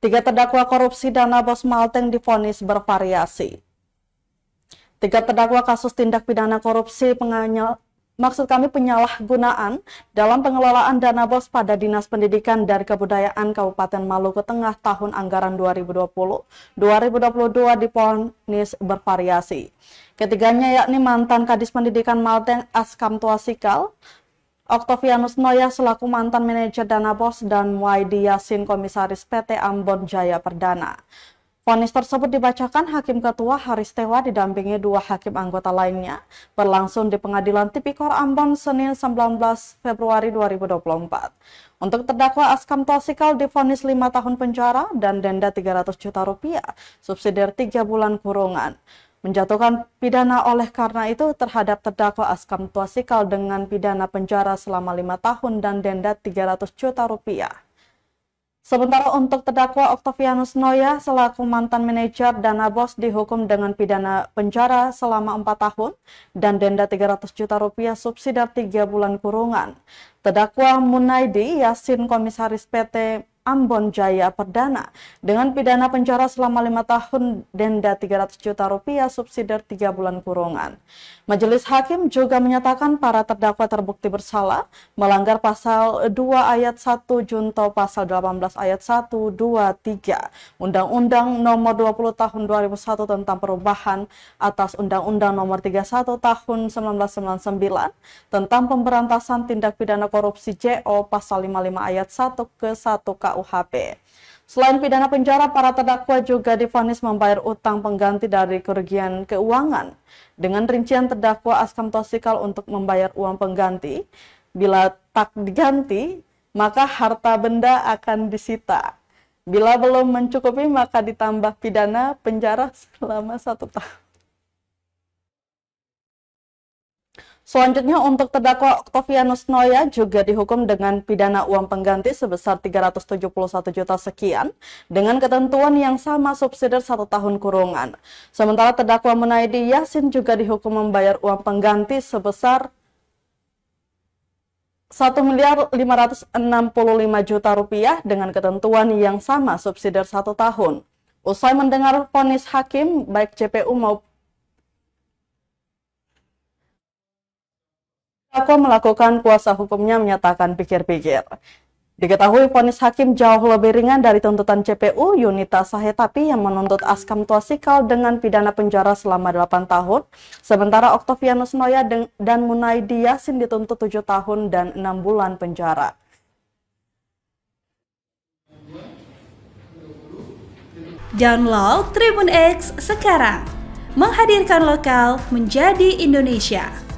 Tiga terdakwa korupsi dana Bos Malteng difonis bervariasi. Tiga terdakwa kasus tindak pidana korupsi penganyal, maksud kami penyalahgunaan dalam pengelolaan dana bos pada Dinas Pendidikan dan Kebudayaan Kabupaten Maluku Tengah tahun anggaran 2020-2022 diponis bervariasi. Ketiganya yakni mantan Kadis Pendidikan Malteng Askam Tuasikal, Oktavianus Noya selaku mantan manajer Dana Bos dan Waidi Yasin Komisaris PT Ambon Jaya Perdana. Fonis tersebut dibacakan Hakim Ketua Haris Tewa didampingi dua hakim anggota lainnya berlangsung di Pengadilan Tipikor Ambon Senin 19 Februari 2024. Untuk terdakwa Askam Tosikal difonis 5 tahun penjara dan denda 300 juta rupiah, subsidiar 3 bulan kurungan menjatuhkan pidana oleh karena itu terhadap terdakwa Askam Tuasikal dengan pidana penjara selama lima tahun dan denda 300 juta rupiah. Sementara untuk terdakwa Octavianus Noya selaku mantan manajer Dana Bos dihukum dengan pidana penjara selama empat tahun dan denda 300 juta rupiah subsidiar tiga bulan kurungan. Terdakwa Munaidi Yasin Komisaris PT Ambon Jaya Perdana dengan pidana penjara selama lima tahun denda 300 juta rupiah subsidi tiga bulan kurungan. Majelis Hakim juga menyatakan para terdakwa terbukti bersalah melanggar pasal 2 ayat 1 junto pasal 18 ayat 1, 2, 3 Undang-Undang nomor 20 tahun 2001 tentang perubahan atas Undang-Undang nomor 31 tahun 1999 tentang pemberantasan tindak pidana korupsi JO pasal 55 ayat 1 ke 1 KUHP KUHP. Selain pidana penjara, para terdakwa juga difonis membayar utang pengganti dari kerugian keuangan dengan rincian terdakwa Askam Tosikal untuk membayar uang pengganti. Bila tak diganti, maka harta benda akan disita. Bila belum mencukupi, maka ditambah pidana penjara selama satu tahun. Selanjutnya untuk terdakwa Octavianus Noya juga dihukum dengan pidana uang pengganti sebesar 371 juta sekian dengan ketentuan yang sama subsidi satu tahun kurungan. Sementara terdakwa Munaidi Yasin juga dihukum membayar uang pengganti sebesar 1 miliar 565 juta rupiah dengan ketentuan yang sama subsidi satu tahun. Usai mendengar vonis hakim, baik CPU maupun terdakwa melakukan kuasa hukumnya menyatakan pikir-pikir. Diketahui ponis hakim jauh lebih ringan dari tuntutan CPU Yunita Sahetapi yang menuntut Askam Tuasikal dengan pidana penjara selama 8 tahun, sementara Oktavianus Noya dan Munaidi Yasin dituntut 7 tahun dan 6 bulan penjara. Download Tribun X sekarang, menghadirkan lokal menjadi Indonesia.